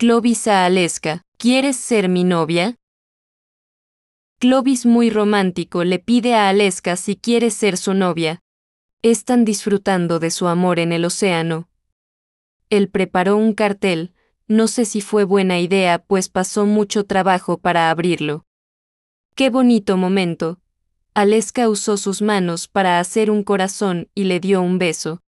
Clovis a Aleska, ¿quieres ser mi novia? Clovis muy romántico le pide a Aleska si quiere ser su novia. Están disfrutando de su amor en el océano. Él preparó un cartel, no sé si fue buena idea pues pasó mucho trabajo para abrirlo. Qué bonito momento. Aleska usó sus manos para hacer un corazón y le dio un beso.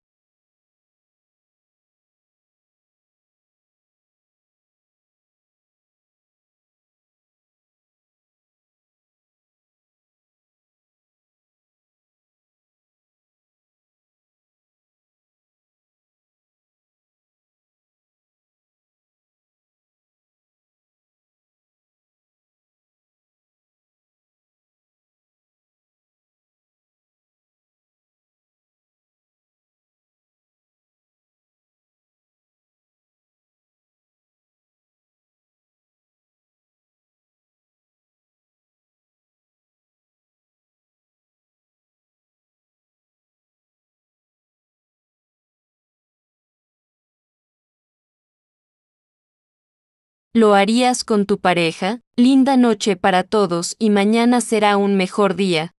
¿Lo harías con tu pareja? Linda noche para todos y mañana será un mejor día.